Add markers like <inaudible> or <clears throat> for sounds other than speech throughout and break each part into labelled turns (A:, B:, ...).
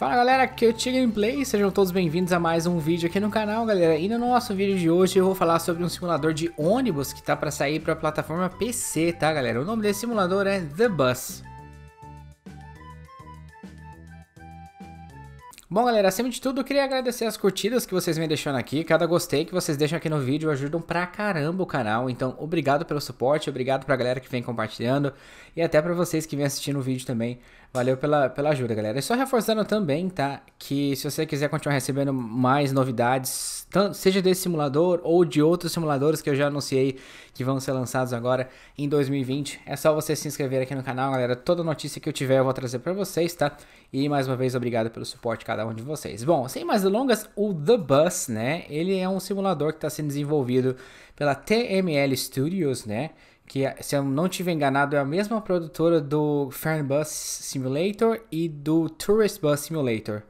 A: Fala galera, aqui é o Tigre sejam todos bem-vindos a mais um vídeo aqui no canal, galera. E no nosso vídeo de hoje eu vou falar sobre um simulador de ônibus que tá para sair para a plataforma PC, tá galera? O nome desse simulador é The Bus. Bom, galera, acima de tudo, eu queria agradecer as curtidas que vocês vêm deixando aqui. Cada gostei que vocês deixam aqui no vídeo ajudam pra caramba o canal. Então, obrigado pelo suporte, obrigado pra galera que vem compartilhando e até pra vocês que vêm assistindo o vídeo também. Valeu pela, pela ajuda, galera. E só reforçando também, tá? Que se você quiser continuar recebendo mais novidades, tanto, seja desse simulador ou de outros simuladores que eu já anunciei que vão ser lançados agora em 2020, é só você se inscrever aqui no canal, galera. Toda notícia que eu tiver eu vou trazer para vocês, tá? E mais uma vez, obrigado pelo suporte cada um de vocês. Bom, sem mais delongas, o The Bus, né? Ele é um simulador que está sendo desenvolvido pela TML Studios, né? que se eu não estiver enganado é a mesma produtora do Fern Bus Simulator e do Tourist Bus Simulator.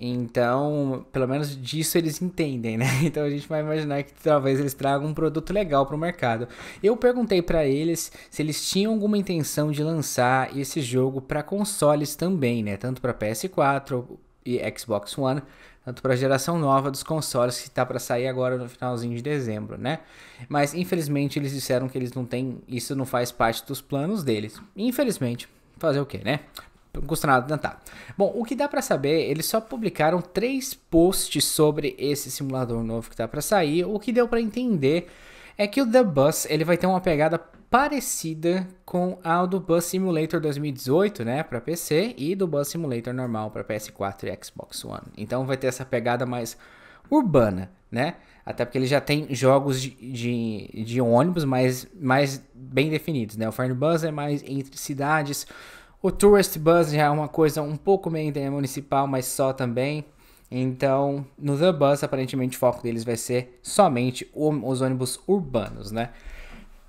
A: Então, pelo menos disso eles entendem, né? <laughs> Então a gente vai imaginar que talvez eles tragam um produto legal para o mercado. Eu perguntei para eles se eles tinham alguma intenção de lançar esse jogo para consoles também, né? Tanto para PS4 e Xbox One, tanto para a geração nova dos consoles que está para sair agora no finalzinho de dezembro, né? Mas infelizmente eles disseram que eles não têm, isso não faz parte dos planos deles. Infelizmente, fazer o quê, né? Não custa nada tentar. Bom, o que dá para saber, eles só publicaram três posts sobre esse simulador novo que está para sair, o que deu para entender é que o The Bus ele vai ter uma pegada parecida com a do Bus Simulator 2018, né, para PC e do Bus Simulator normal para PS4 e Xbox One. Então vai ter essa pegada mais urbana, né? Até porque ele já tem jogos de, de, de ônibus mais, mais bem definidos, né? O Fern Bus é mais entre cidades, o Tourist Bus já é uma coisa um pouco meio municipal, mas só também. Então, no The Bus, aparentemente o foco deles vai ser somente os ônibus urbanos, né?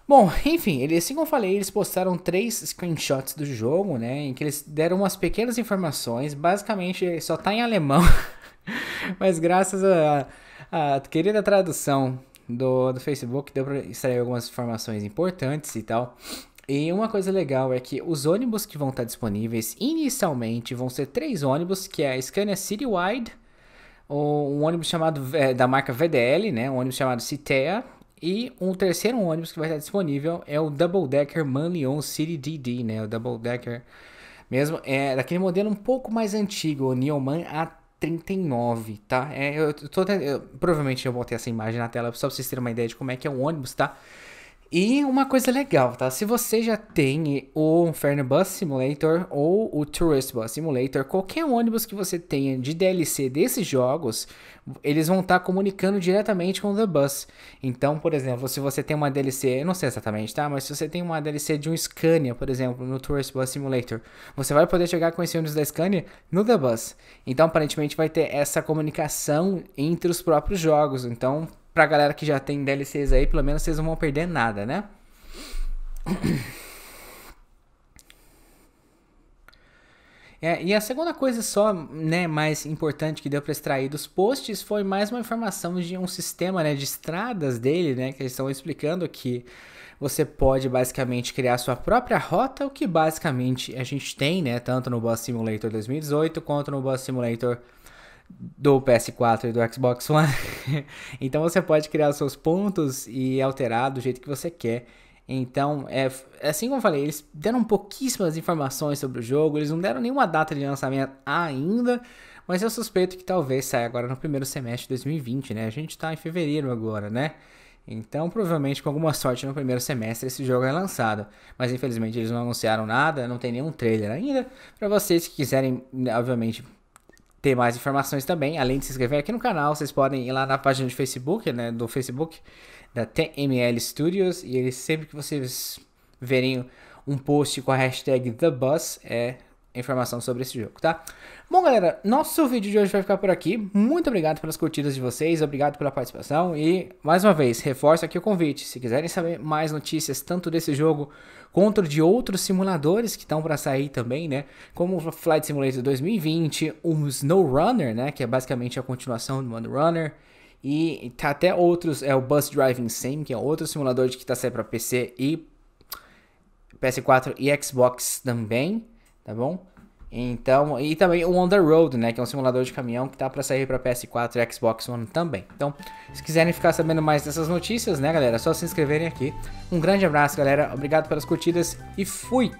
A: Bom, enfim, eles, assim como eu falei, eles postaram três screenshots do jogo, né? Em que eles deram umas pequenas informações, basicamente só tá em alemão, <laughs> mas graças à a, a, querida tradução do, do Facebook, deu pra extrair algumas informações importantes e tal. E uma coisa legal é que os ônibus que vão estar disponíveis inicialmente vão ser três ônibus, que é a Scania Citywide, um ônibus chamado é, da marca VDL, né? Um ônibus chamado Citea. E um terceiro ônibus que vai estar disponível é o Double Decker Manlion City DD, né? O Double Decker mesmo é daquele modelo um pouco mais antigo, o Neoman A39, tá? É, eu tô, eu, provavelmente eu botei essa imagem na tela só pra vocês terem uma ideia de como é que é o ônibus, tá? E uma coisa legal, tá? Se você já tem o Inferno Bus Simulator ou o Tourist Bus Simulator, qualquer ônibus que você tenha de DLC desses jogos, eles vão estar tá comunicando diretamente com o The Bus. Então, por exemplo, se você tem uma DLC, eu não sei exatamente, tá? Mas se você tem uma DLC de um Scania, por exemplo, no Tourist Bus Simulator, você vai poder chegar com esse ônibus da Scania no The Bus. Então, aparentemente, vai ter essa comunicação entre os próprios jogos. Então, pra galera que já tem DLCs aí, pelo menos vocês não vão perder nada, né? <clears throat> É, e a segunda coisa só, né, mais importante que deu para extrair dos posts foi mais uma informação de um sistema, né, de estradas dele, né, que eles estão explicando que você pode basicamente criar sua própria rota, o que basicamente a gente tem, né, tanto no Boss Simulator 2018 quanto no Boss Simulator do PS4 e do Xbox One. <laughs> então você pode criar os seus pontos e alterar do jeito que você quer. Então, é, é, assim como eu falei, eles deram pouquíssimas informações sobre o jogo, eles não deram nenhuma data de lançamento ainda, mas eu suspeito que talvez saia agora no primeiro semestre de 2020, né? A gente tá em fevereiro agora, né? Então, provavelmente, com alguma sorte, no primeiro semestre esse jogo é lançado. Mas infelizmente eles não anunciaram nada, não tem nenhum trailer ainda. Para vocês que quiserem, obviamente, ter mais informações também, além de se inscrever aqui no canal, vocês podem ir lá na página do Facebook, né, do Facebook da TML Studios, e eles sempre que vocês verem um post com a hashtag TheBus, é informação sobre esse jogo, tá? Bom, galera, nosso vídeo de hoje vai ficar por aqui. Muito obrigado pelas curtidas de vocês, obrigado pela participação e, mais uma vez, reforço aqui o convite. Se quiserem saber mais notícias, tanto desse jogo quanto de outros simuladores que estão para sair também, né? Como o Flight Simulator 2020, o Snow Runner, né? Que é basicamente a continuação do One Runner. E tá até outros, é o Bus Driving Sim, que é outro simulador de que tá saindo para PC e PS4 e Xbox também tá bom? Então, e também o On The Road, né, que é um simulador de caminhão que tá para sair para PS4 e Xbox One também. Então, se quiserem ficar sabendo mais dessas notícias, né, galera, é só se inscreverem aqui. Um grande abraço, galera. Obrigado pelas curtidas e fui.